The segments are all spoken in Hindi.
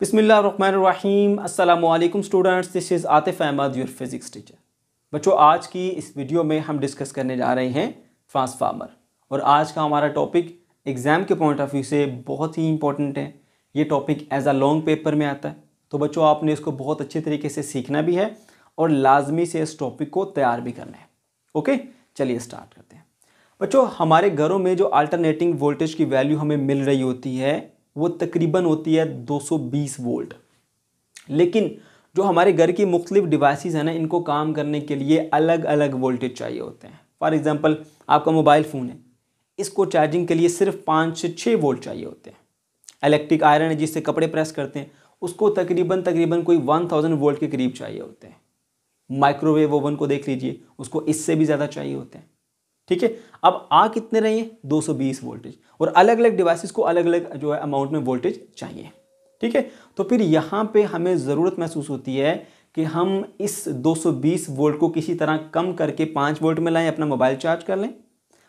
बिसमीम अल्लाम students this is Atif Ahmad your physics teacher बच्चों आज की इस वीडियो में हम डिस्कस करने जा रहे हैं ट्रांसफार्मर और आज का हमारा टॉपिक एग्ज़ाम के पॉइंट ऑफ व्यू से बहुत ही इंपॉर्टेंट है ये topic as a long paper में आता है तो बच्चों आपने इसको बहुत अच्छे तरीके से सीखना भी है और लाजमी से इस टॉपिक को तैयार भी करना है ओके चलिए स्टार्ट करते हैं बच्चों हमारे घरों में जो अल्टरनेटिंग वोल्टेज की वैल्यू हमें मिल रही होती है वो तकरीबन होती है 220 वोल्ट लेकिन जो हमारे घर की मुख्तलिफ डिवाइसेस हैं ना इनको काम करने के लिए अलग अलग वोल्टेज चाहिए होते हैं फॉर एग्ज़ाम्पल आपका मोबाइल फ़ोन है इसको चार्जिंग के लिए सिर्फ पाँच से छः वोल्ट चाहिए होते हैं इलेक्ट्रिक आयरन है जिससे कपड़े प्रेस करते हैं उसको तकरीबन तकरीबन कोई वन थाउजेंड वोल्ट के करीब चाहिए होते हैं माइक्रोवेव ओवन को देख लीजिए उसको इससे भी ज़्यादा चाहिए होते हैं ठीक है अब आ कितने रही है 220 वोल्टेज और अलग अलग डिवाइसेस को अलग अलग जो है अमाउंट में वोल्टेज चाहिए ठीक है तो फिर यहाँ पे हमें ज़रूरत महसूस होती है कि हम इस 220 वोल्ट को किसी तरह कम करके 5 वोल्ट में लाएं अपना मोबाइल चार्ज कर लें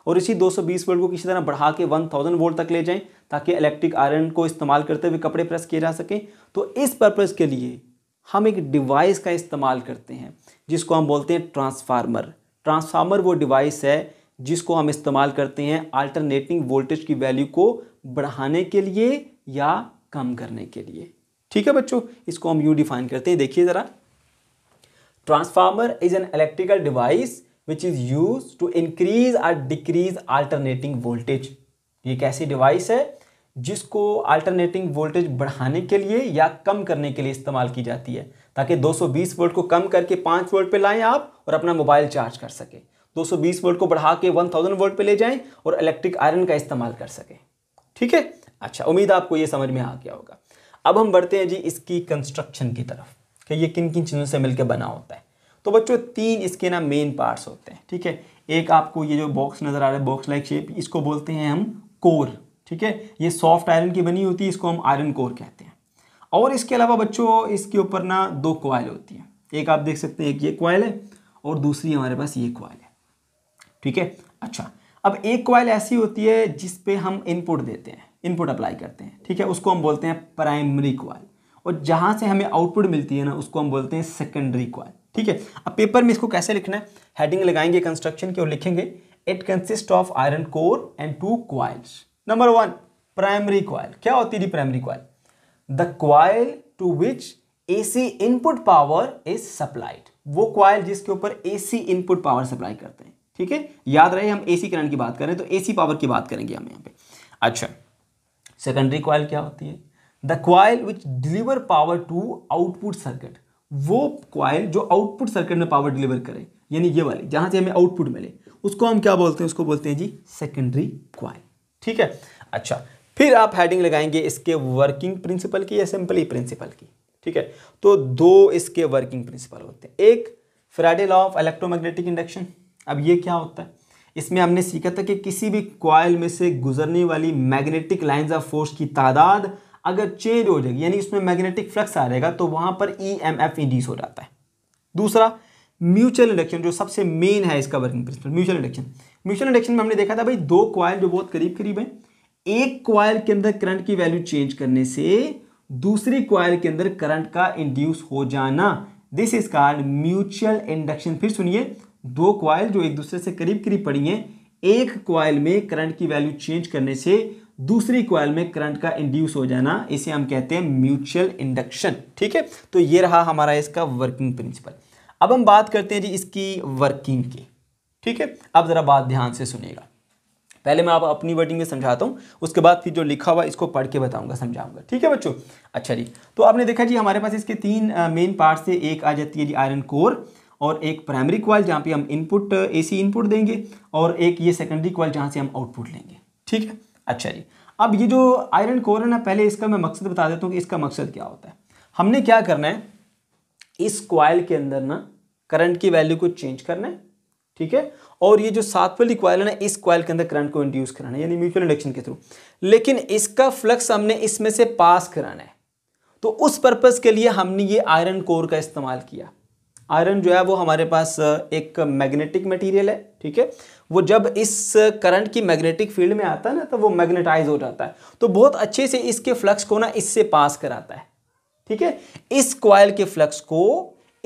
और इसी 220 वोल्ट को किसी तरह बढ़ा के 1000 वोल्ट तक ले जाएं ताकि इलेक्ट्रिक आयरन को इस्तेमाल करते हुए कपड़े प्रेस किए जा सकें तो इस पर्पज़ के लिए हम एक डिवाइस का इस्तेमाल करते हैं जिसको हम बोलते हैं ट्रांसफार्मर ट्रांसफार्मर वो डिवाइस है जिसको हम इस्तेमाल करते हैं अल्टरनेटिंग वोल्टेज की वैल्यू को बढ़ाने के लिए या कम करने के लिए ठीक है बच्चों इसको हम यू डिफाइन करते हैं देखिए ज़रा transformer is an electrical device which is use to increase और डिक्रीज अल्टरनेटिंग वोल्टेज ये एक ऐसी डिवाइस है जिसको अल्टरनेटिंग वोल्टेज बढ़ाने के लिए या कम करने के लिए इस्तेमाल की जाती है ताकि 220 वोल्ट को कम करके 5 वोल्ट पे लाएं आप और अपना मोबाइल चार्ज कर सकें 220 वोल्ट को बढ़ा के 1000 वोल्ट पे ले जाएं और इलेक्ट्रिक आयरन का इस्तेमाल कर सकें ठीक है अच्छा उम्मीद आपको ये समझ में आ गया होगा अब हम बढ़ते हैं जी इसकी कंस्ट्रक्शन की तरफ कि ये किन किन चीज़ों से मिलकर बना होता है तो बच्चों तीन इसके ना मेन पार्ट्स होते हैं ठीक है एक आपको ये जो बॉक्स नज़र आ रहा है बॉक्स लाइक शेप इसको बोलते हैं हम कोर ठीक है ये सॉफ्ट आयरन की बनी होती है इसको हम आयरन कोर कहते हैं और इसके अलावा बच्चों इसके ऊपर ना दो क्वाइल होती हैं एक आप देख सकते हैं एक ये क्वाइल है और दूसरी हमारे पास ये क्वाइल है ठीक है अच्छा अब एक क्वाइल ऐसी होती है जिस पे हम इनपुट देते हैं इनपुट अप्लाई करते हैं ठीक है उसको हम बोलते हैं प्राइमरी क्वाइल और जहाँ से हमें आउटपुट मिलती है ना उसको हम बोलते हैं सेकेंडरी क्वाइल ठीक है अब पेपर में इसको कैसे लिखना है हेडिंग लगाएंगे कंस्ट्रक्शन की और लिखेंगे it consist of iron core and two coils number one primary coil क्या होती थी primary coil the coil to which A C input power is supplied वो क्वाइल जिसके ऊपर A C input power supply करते हैं ठीक है याद रहे हम एसी करंट की बात करें तो एसी पावर की बात करेंगे हम यहाँ पे अच्छा सेकेंडरी क्वाइल क्या होती है the coil which deliver power to output circuit वो क्वाइल जो आउटपुट सर्किट में पावर डिलीवर करे यानी ये वाली जहां से हमें आउटपुट मिले उसको हम क्या बोलते हैं उसको बोलते हैं जी सेकेंडरी क्वाइल ठीक है अच्छा फिर आप हेडिंग लगाएंगे इसके वर्किंग प्रिंसिपल की या सिंपली प्रिंसिपल की ठीक है तो दो इसके वर्किंग प्रिंसिपल होते हैं एक Faraday law of electromagnetic induction अब ये क्या होता है इसमें हमने सीखा था कि किसी भी क्वाइल में से गुजरने वाली मैग्नेटिक लाइंस ऑफ फोर्स की तादाद अगर चेंज हो जाएगी यानी उसमें मैग्नेटिक फ्लक्स आ जाएगा तो वहाँ पर ई एम एफ इंड्यूस हो जाता है दूसरा म्यूचुअल इंडक्शन जो सबसे मेन है इसका working principle mutual induction mutual induction में हमने देखा था भाई दो क्वाइल जो बहुत करीब करीब हैं एक क्वाइल के अंदर करंट की वैल्यू चेंज करने से दूसरी क्वाइल के अंदर करंट का इंड्यूस हो जाना this is called mutual induction फिर सुनिए दो क्वाइल जो एक दूसरे से करीब करीब पड़ी हैं एक क्वाइल में करंट की वैल्यू चेंज करने से दूसरी क्वाइल में करंट का इंड्यूस हो जाना इसे हम कहते हैं म्यूचुअल इंडक्शन ठीक है तो ये रहा हमारा इसका वर्किंग प्रिंसिपल अब हम बात करते हैं जी इसकी वर्किंग की ठीक है अब ज़रा बात ध्यान से सुनेगा पहले मैं आप अपनी वर्डिंग में समझाता हूँ उसके बाद फिर जो लिखा हुआ इसको पढ़ के बताऊंगा समझाऊंगा ठीक है बच्चों अच्छा जी तो आपने देखा जी हमारे पास इसके तीन मेन पार्ट से एक आ जाती है जी आयरन कोर और एक प्राइमरी क्वाइल जहाँ पे हम इनपुट एसी इनपुट देंगे और एक ये सेकेंडरी क्वाइल जहाँ से हम आउटपुट लेंगे ठीक है अच्छा जी अब ये जो आयरन कोर है ना पहले इसका मैं मकसद बता देता हूँ कि इसका मकसद क्या होता है हमने क्या करना है इस क्वाइल के अंदर ना करंट की वैल्यू को चेंज करना है ठीक है और ये जो सात वाली क्वाइल है ना इस क्वाइल के अंदर करंट को इंड्यूस कराना है यानी म्यूचुअल इंडक्शन के थ्रू लेकिन इसका फ्लक्स हमने इसमें से पास कराना है तो उस पर्पज़ के लिए हमने ये आयरन कोर का इस्तेमाल किया आयरन जो है वो हमारे पास एक मैग्नेटिक मटेरियल है ठीक है वो जब इस करंट की मैग्नेटिक फील्ड में आता है ना तो वो मैग्नेटाइज हो जाता है तो बहुत अच्छे से इसके फ्लक्स को ना इससे पास कराता है ठीक है इस क्वाइल के फ्लक्स को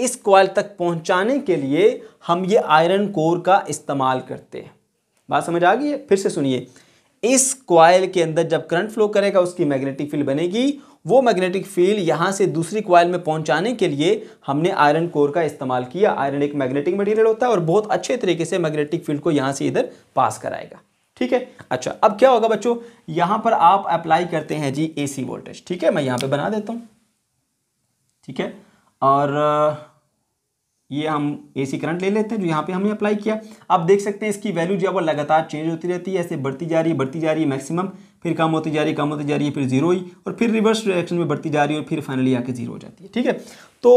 इस क्वाइल तक पहुंचाने के लिए हम ये आयरन कोर का इस्तेमाल करते हैं बात समझ आ गई है फिर से सुनिए इस क्वाइल के अंदर जब करंट फ्लो करेगा उसकी मैग्नेटिक फील्ड बनेगी वो मैग्नेटिक फील्ड यहाँ से दूसरी क्वाइल में पहुँचाने के लिए हमने आयरन कोर का इस्तेमाल किया आयरन एक मैग्नेटिक मटीरियल होता है और बहुत अच्छे तरीके से मैग्नेटिक फील्ड को यहाँ से इधर पास कराएगा ठीक है अच्छा अब क्या होगा बच्चों यहाँ पर आप अप्लाई करते हैं जी एसी वोल्टेज ठीक है मैं यहाँ पे बना देता हूँ ठीक है और ये हम एसी करंट ले लेते हैं जो यहाँ पे हमने अप्लाई किया आप देख सकते हैं इसकी वैल्यू जो है वो लगातार चेंज होती रहती है ऐसे बढ़ती जा रही है बढ़ती जा रही है मैक्सिमम फिर कम होती जा रही कम होती जा रही है फिर जीरो हुई और फिर रिवर्स डायरेक्शन में बढ़ती जा रही है और फिर फाइनली आके जीरो हो जाती है ठीक है तो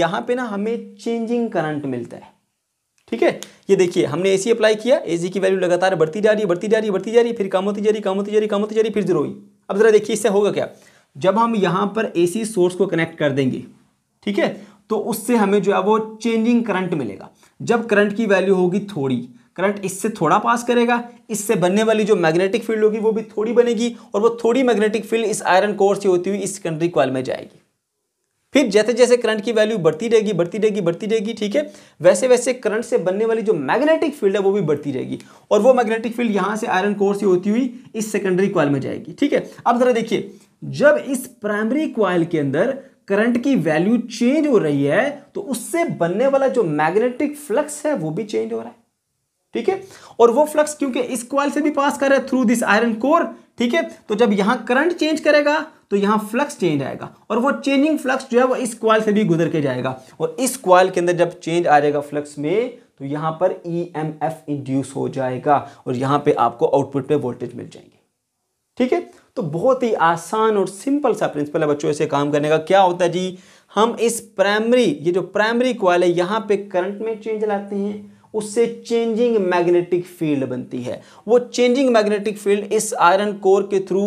यहाँ पे ना हमें चेंजिंग करंट मिलता है ठीक है ये देखिए हमने ए अप्लाई किया ए की वैल्यू लगातार बढ़ती जा रही है बढ़ती जा रही है बढ़ती जा रही है फिर कम होती जा रही कम होती जा रही कम होती जा रही फिर जीरो हुई अब ज़रा देखिए इससे होगा क्या जब हम यहाँ पर ए सोर्स को कनेक्ट कर देंगे ठीक है तो उससे हमें जो है वो चेंजिंग करंट मिलेगा जब करंट की वैल्यू होगी थोड़ी करंट इससे थोड़ा पास करेगा इससे बनने वाली जो मैग्नेटिक फील्ड होगी वो भी थोड़ी बनेगी और वो थोड़ी मैग्नेटिक फील्ड इस आयरन कोर से होती हुई इस सेकेंडरी क्वाल में जाएगी फिर जैसे जैसे करंट की वैल्यू बढ़ती रहेगी बढ़ती रहेगी बढ़ती रहेगी ठीक है वैसे वैसे करंट से बनने वाली जो मैग्नेटिक फील्ड है वो भी बढ़ती रहेगी और वो मैग्नेटिक फील्ड यहाँ से आयरन कोर से होती हुई इस सेकेंडरी क्वाइल में जाएगी ठीक है अब जरा देखिए जब इस प्राइमरी क्वाइल के अंदर करंट की वैल्यू चेंज हो रही है तो उससे बनने वाला जो मैग्नेटिक फ्लक्स है वो भी चेंज हो रहा है ठीक है और वो फ्लक्स क्योंकि इस क्वाल से भी पास कर रहा है थ्रू दिस आयरन कोर ठीक है तो जब यहां करंट चेंज करेगा तो यहां फ्लक्स चेंज आएगा और वो चेंजिंग फ्लक्स जो है वो इस क्वाल से भी गुजर के जाएगा और इस क्वाल के अंदर जब चेंज आ जाएगा फ्लक्स में तो यहां पर ई एम एफ इंड्यूस हो जाएगा और यहां पर आपको आउटपुट पर वोल्टेज मिल जाएंगे ठीक है तो बहुत ही आसान और सिंपल सा प्रिंसिपल है बच्चों से काम करने का क्या होता है जी हम इस प्राइमरी ये जो प्राइमरी क्वाल है यहाँ पे करंट में चेंज लाते हैं उससे चेंजिंग मैग्नेटिक फील्ड बनती है वो चेंजिंग मैग्नेटिक फील्ड इस आयरन कोर के थ्रू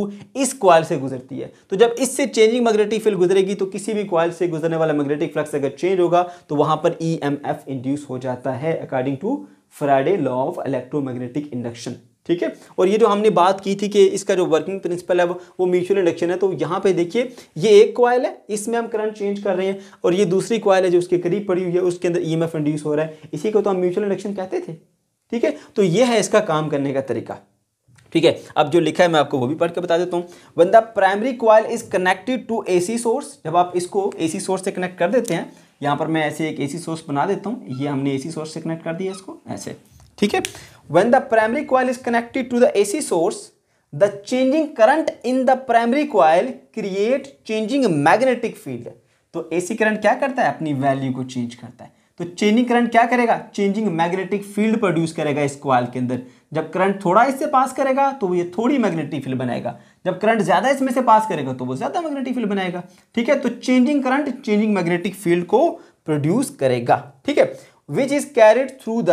इस क्वाइल से गुजरती है तो जब इससे चेंजिंग मैग्नेटिक फील्ड गुजरेगी तो किसी भी क्वाइल से गुजरने वाला मैग्नेटिक फ्लक्स अगर चेंज होगा तो वहां पर ई e इंड्यूस हो जाता है according to Faraday law of electromagnetic induction ठीक है और ये जो हमने बात की थी कि इसका जो वर्किंग प्रिंसिपल है वो म्यूचुअल इंडक्शन है तो यहाँ पे देखिए ये एक क्वाइल है इसमें हम करंट चेंज कर रहे हैं और ये दूसरी क्वाइल है जो उसके करीब पड़ी हुई है उसके अंदर ई इंड्यूस हो रहा है इसी को तो हम म्यूचुअल इंडक्शन कहते थे ठीक है तो ये है इसका काम करने का तरीका ठीक है अब जो लिखा है मैं आपको वो भी पढ़ के बता देता हूँ one the primary coil is connected to C source जब आप इसको सी सोर्स से कनेक्ट कर देते हैं यहाँ पर मैं ऐसे एक एसी सोर्स बना देता हूँ ये हमने एसी सोर्स से कनेक्ट कर दिया इसको ऐसे ठीक है when the primary coil is connected to the ac source the changing current in the primary coil create changing magnetic field तो एसी करंट क्या करता है अपनी वैल्यू को चेंज करता है तो चेंजिंग करंट क्या करेगा चेंजिंग मैग्नेटिक फील्ड प्रोड्यूस करेगा इस क्वाल के अंदर जब करंट थोड़ा इससे पास करेगा तो ये थोड़ी मैग्नेटिक फील्ड बनाएगा जब करंट ज्यादा इसमें से पास करेगा तो वो ज्यादा मैग्नेटिक फील्ड बनाएगा ठीक है तो changing current changing magnetic field को प्रोड्यूस करेगा ठीक है which is carried through the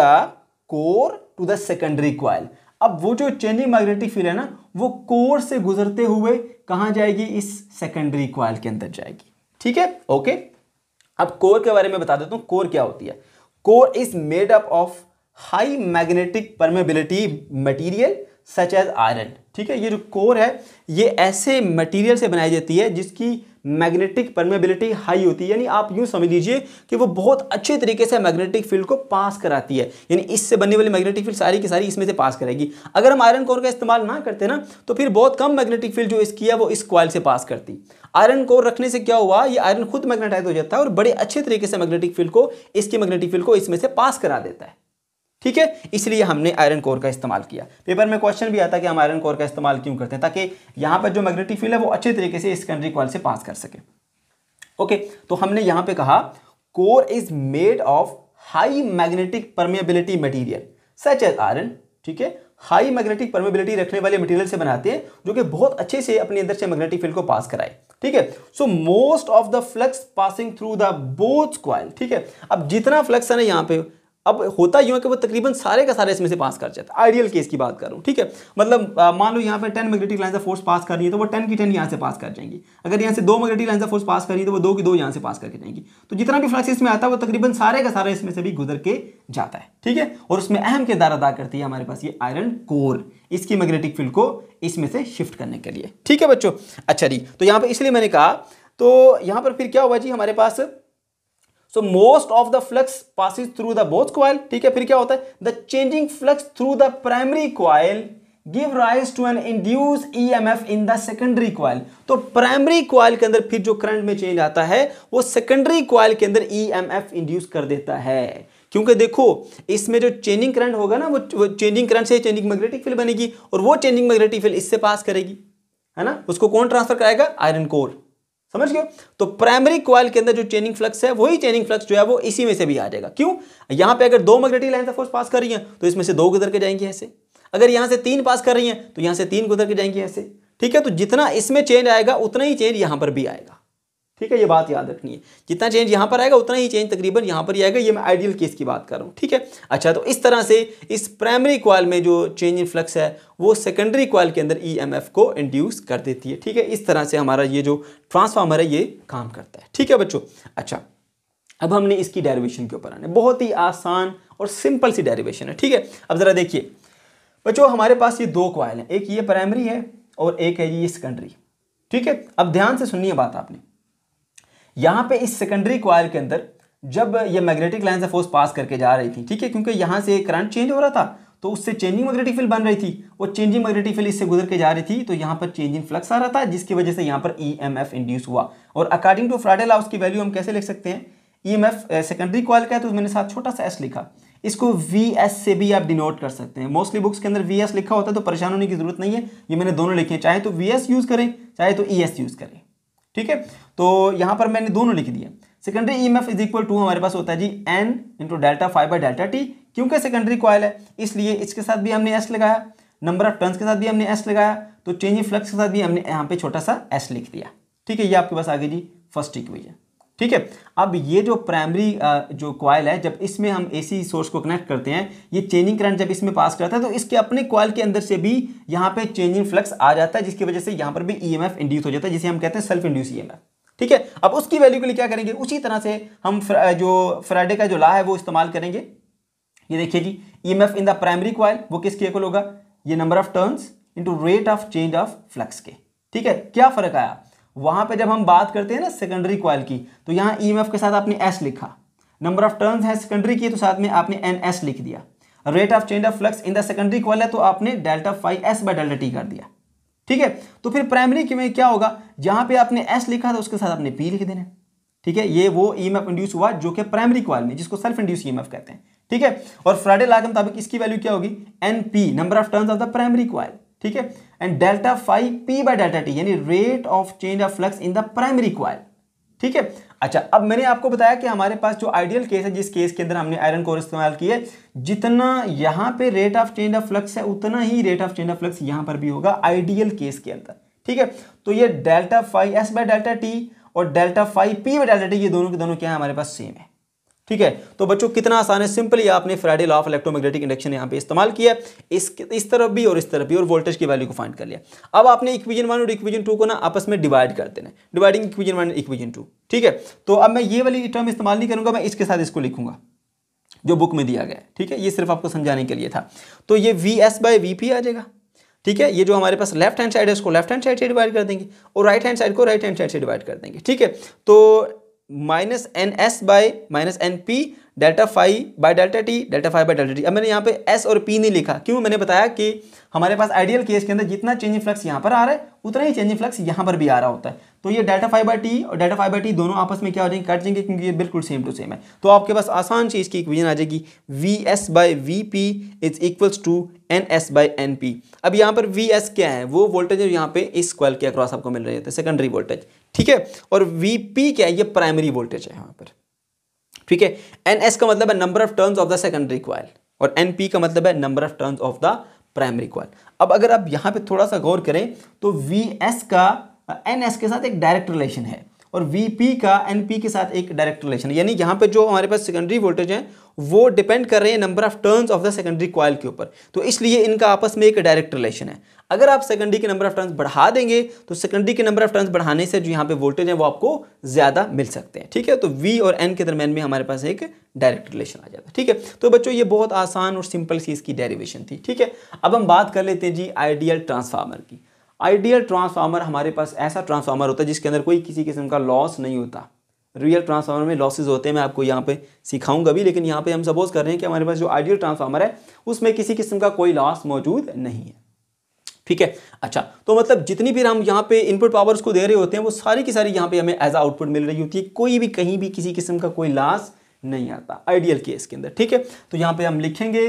core to the secondary coil अब वो जो चेंजिंग मैग्नेटिक फील्ड है ना वो कोर से गुजरते हुए कहां जाएगी इस सेकेंडरी क्वाइल के अंदर जाएगी ठीक है ओके अब कोर के बारे में बता देता हूँ कोर क्या होती है core is made up of high magnetic permeability material such as iron ठीक है ये जो कोर है ये ऐसे मटेरियल से बनाई जाती है जिसकी मैग्नेटिक परमेबिलिटी हाई होती है यानी आप यूँ समझ लीजिए कि वो बहुत अच्छे तरीके से मैग्नेटिक फील्ड को पास कराती है यानी इससे बनने वाली मैग्नेटिक फील्ड सारी की सारी इसमें से पास करेगी अगर हम आयरन कोर का इस्तेमाल ना करते ना तो फिर बहुत कम मैग्नेटिक फील्ड जो इसकी है वो इस क्वाइल से पास करती आयरन कोर रखने से क्या हुआ ये आयरन खुद मैग्नेटाइज हो जाता है और बड़े अच्छे तरीके से मैग्नेटिक फील्ड को इसकी मैग्नेटिक फील्ड को इसमें से पास करा देता है ठीक है इसलिए हमने आयरन कोर का इस्तेमाल किया पेपर में क्वेश्चन भी आता है कि हम आयरन कोर का इस्तेमाल क्यों करते हैं ताकि यहाँ पर जो मैग्नेटिक फील्ड है वो अच्छे तरीके से सेकेंडरी कॉल से पास कर सके ओके तो हमने यहाँ पर कहा core is made of high magnetic permeability material such as iron ठीक है हाई मैग्नेटिक परमेबिलिटी रखने वाले मटेरियल से बनाते हैं जो कि बहुत अच्छे से अपने अंदर से मैग्नेटिक फील्ड को पास कराए ठीक है so most of the flux passing through the both coil ठीक है अब जितना फ्लक्स है ना यहाँ पे अब होता यूँ है कि वो तकरीबन सारे का सारे इसमें से पास कर जाता है आइडियल केस की बात करूँ ठीक है मतलब मान लो यहाँ पर ten magnetic line of force pass कर रही है तो वो टेन की टेन यहाँ से पास कर जाएंगी अगर यहाँ से दो magnetic line of force pass करिए तो वो दो की दो यहाँ से पास करके जाएंगी तो जितना भी फ्लक्स इसमें आता है वो तकरीबन सारे का सारा इसमें से भी गुजर के जाता है ठीक है और उसमें अहम किरदार अदा करती है हमारे पास ये आयरन कोर इसकी मैग्नेटिक फील्ड को इसमें से शिफ्ट करने के लिए ठीक है बच्चों अच्छा जी तो यहाँ पर इसलिए मैंने कहा तो यहाँ पर फिर क्या हुआ जी हमारे पास so most of the flux passes through the both coil ठीक है फिर क्या होता है the changing flux through the primary coil give rise to an induce E M F in the secondary coil तो प्राइमरी क्वाइल के अंदर फिर जो करंट में चेंज आता है वो सेकेंडरी क्वाइल के अंदर ई एम एफ इंड्यूस कर देता है क्योंकि देखो इसमें जो चेंजिंग करंट होगा ना वो चेंजिंग करंट से चेंजिंग मैग्नेटिक फील्ड बनेगी और वो चेंजिंग मैग्नेटिक फील्ड इससे पास करेगी है ना उसको कौन ट्रांसफर कराएगा आयरन कोर समझ गए तो प्राइमरी क्वाइल के अंदर जो चेनिंग फ्लक्स है वही चेनिंग फ्लक्स जो है वो इसी में से भी आ जाएगा क्यों यहां पे अगर दो मैग्नेटिक लाइन फोर्स पास कर रही है तो इसमें से दो गुजर के जाएंगे ऐसे अगर यहां से तीन पास कर रही है तो यहां से तीन गुजर के जाएंगे ऐसे ठीक है तो जितना इसमें चेंज आएगा उतना ही चेंज यहां पर भी आएगा ठीक है ये बात याद रखनी है जितना चेंज यहाँ पर आएगा उतना ही चेंज तकरीबन यहाँ पर ही आएगा ये मैं आइडियल केस की बात कर रहा हूँ ठीक है अच्छा तो इस तरह से इस प्राइमरी क्वाल में जो चेंज इन फ्लक्स है वो सेकेंडरी क्वाल के अंदर ई e को इंड्यूस कर देती है ठीक है इस तरह से हमारा ये जो ट्रांसफार्मर है ये काम करता है ठीक है बच्चों अच्छा अब हमने इसकी डेरिवेशन के ऊपर आने बहुत ही आसान और सिंपल सी डेरिवेशन है ठीक है अब ज़रा देखिए बच्चों हमारे पास ये दो क्वाइल हैं एक ये प्राइमरी है और एक है ये सेकेंडरी ठीक है अब ध्यान से सुनिए बात आपने यहाँ पे इस सेकेंडरी क्वायर के अंदर जब ये magnetic line of force pass करके जा रही थी ठीक है क्योंकि यहाँ से करंट चेंज हो रहा था तो उससे चेंजिंग मैग्नेटिक फील्ड बन रही थी और चेंजिंग मैग्नेटिक फील्ड इससे गुजर के जा रही थी तो यहाँ पर चेंजिंग फ्लक्स आ रहा था जिसकी वजह से यहाँ पर ई एम एफ इंड्यूस हुआ और अकॉर्डिंग टू फ्राइडे लॉ उसकी वैल्यू हम कैसे लिख सकते हैं E M F secondary coil का है तो मैंने साथ छोटा सा एस लिखा इसको वी एस से भी आप डिनोट कर सकते हैं मोस्टली बुक्स के अंदर वी एस लिखा होता है तो परेशान होने की जरूरत नहीं है ये मैंने दोनों लिखे हैं चाहे तो वी एस यूज़ करें चाहे तो ई एस यूज़ करें ठीक है तो यहाँ पर मैंने दोनों लिख दिए secondary E M F is equal to हमारे पास होता है जी N into delta phi by delta T क्योंकि सेकेंडरी कॉयल है इसलिए इसके साथ भी हमने एस लगाया नंबर ऑफ टर्न्स के साथ भी हमने एस लगाया तो चेंज इन फ्लक्स के साथ भी हमने यहाँ पे छोटा सा एस लिख दिया ठीक है ये आपके पास आगे जी फर्स्ट इक्वेजन ठीक है अब ये जो प्राइमरी जो क्वाइल है जब इसमें हम एसी सोर्स को कनेक्ट करते हैं ये चेंजिंग करंट जब इसमें पास करता है तो इसके अपने क्वाइल के अंदर से भी यहाँ पे चेंजिंग फ्लक्स आ जाता है जिसकी वजह से यहाँ पर भी ईएमएफ इंड्यूस हो जाता है जिसे हम कहते हैं सेल्फ इंड्यूस ईएमएफ ठीक है अब उसकी वैल्यू के लिए क्या करेंगे उसी तरह से हम फ्र, जो फ्राइडे का जो ला है वो इस्तेमाल करेंगे ये देखिए जी E in the primary coil वो किसके होगा ये number of turn into rate of change of flux के ठीक है क्या फर्क आया वहां पे जब हम बात करते हैं ना सेकेंडरी क्वाल की तो यहां ई e के साथ आपने एस लिखा नंबर ऑफ टर्न है सेकेंडरी की तो साथ में आपने एन एस लिख दिया rate of change of flux in the secondary coil है तो आपने delta phi S by delta T कर दिया ठीक है तो फिर प्राइमरी में क्या होगा जहां पे आपने एस लिखा था उसके साथ आपने पी लिख देना ठीक है ये वो ई e इंड्यूस हुआ जो कि प्राइमरी क्वाल में जिसको सेल्फ इंड्यूस ई कहते हैं ठीक है और फ्राइडे ला के मुताबिक इसकी वैल्यू क्या होगी N P number of turn of the primary coil ठीक है and delta phi P by delta T यानी rate of change of flux in the primary coil ठीक है अच्छा अब मैंने आपको बताया कि हमारे पास जो आइडियल केस है जिस केस के अंदर हमने आयरन कोर इस्तेमाल किया जितना यहां पे rate of change of flux है उतना ही rate of change of flux यहां पर भी होगा आइडियल केस के अंदर ठीक है तो ये delta phi S by delta T और delta phi P by delta T ये दोनों के दोनों क्या है हमारे पास सेम है ठीक है तो बच्चों कितना आसान है सिंपली आपने Faraday law of electromagnetic induction यहाँ पे इस्तेमाल किया इस इस तरफ भी और इस तरफ भी और वोल्टेज की वैल्यू को फाइंड कर लिया अब आपने इक्वेजन वन और इक्वेजन टू को ना आपस में डिवाइड कर देना dividing equation one equation two ठीक है तो अब मैं ये वाली टर्म इस्तेमाल नहीं करूंगा मैं इसके साथ इसको लिखूंगा जो बुक में दिया गया है ठीक है ये सिर्फ आपको समझाने के लिए था तो ये V S by V P आ जाएगा ठीक है ये जो हमारे पास लेफ्ट हैंड साइड है उसको लेफ्ट हैंड साइड से डिवाइड कर देंगे और राइट हैंड साइड को राइट हैंड साइड से डिवाइड कर देंगे ठीक है तो minus N S by minus N P delta phi by delta T delta phi by delta T अब मैंने यहाँ पे एस और पी नहीं लिखा क्यों मैंने बताया कि हमारे पास आइडियल केस के अंदर जितना चेंजिंग फ्लक्स यहाँ पर आ रहा है उतना ही चेंजिंग फ्लक्स यहाँ पर भी आ रहा होता है तो ये डेल्टा फाइव बाई टी और डेल्टा फाइव बाई टी दोनों आपस में क्या हो जाएंगे कट जाएंगे क्योंकि ये बिल्कुल सेम टू सेम है तो आपके पास आसान चीज़ की इक्वेजन आ जाएगी V S by V P is equals to N S by N P अब यहाँ पर वी एस क्या है वो वोल्टेज यहाँ पे इस कॉल के अक्रॉस आपको मिल रही है सेकेंडरी तो वोल्टेज ठीक है और वीपी क्या है ये प्राइमरी वोल्टेज है यहां पर ठीक है एन एस का मतलब है number of turns of the secondary coil और एनपी का मतलब है number of turns of the primary coil अब अगर आप यहां पे थोड़ा सा गौर करें तो वी एस का एन एस के साथ एक डायरेक्ट रिलेशन है और वीपी का एन पी के साथ एक डायरेक्ट रिलेशन है यानी यहां पे जो हमारे पास सेकेंडरी वोल्टेज है वो डिपेंड कर रहे हैं number of turns of the secondary coil के ऊपर तो इसलिए इनका आपस में एक डायरेक्ट रिलेशन है अगर आप सेकेंडरी के नंबर ऑफ टर्न्स बढ़ा देंगे तो सेकेंडरी के नंबर ऑफ टर्न्स बढ़ाने से जो यहाँ पे वोल्टेज है वो आपको ज़्यादा मिल सकते हैं ठीक है तो वी और एन के दरमियान में हमारे पास एक डायरेक्ट रिलेशन आ जाता है ठीक है तो बच्चों ये बहुत आसान और सिंपल सी इसकी डेरिवेशन थी ठीक है अब हम बात कर लेते हैं जी आइडियल ट्रांसफार्मर की आइडियल ट्रांसफार्मर हमारे पास ऐसा ट्रांसफार्मर होता है जिसके अंदर कोई किसी किस्म का लॉस नहीं होता रियल ट्रांसफार्मर में लॉसेज होते हैं मैं आपको यहाँ पे सिखाऊंगा भी लेकिन यहाँ पे हम सपोज कर रहे हैं कि हमारे पास जो आइडियल ट्रांसफार्मर है उसमें किसी किस्म का कोई लॉस मौजूद नहीं है ठीक है अच्छा तो मतलब जितनी भी हम यहाँ पे इनपुट पावर्स को दे रहे होते हैं वो सारी की सारी यहाँ पे हमें एज आउटपुट मिल रही होती है कोई भी कहीं भी किसी किस्म का कोई लाश नहीं आता आइडियल केस के अंदर ठीक है तो यहाँ पे हम लिखेंगे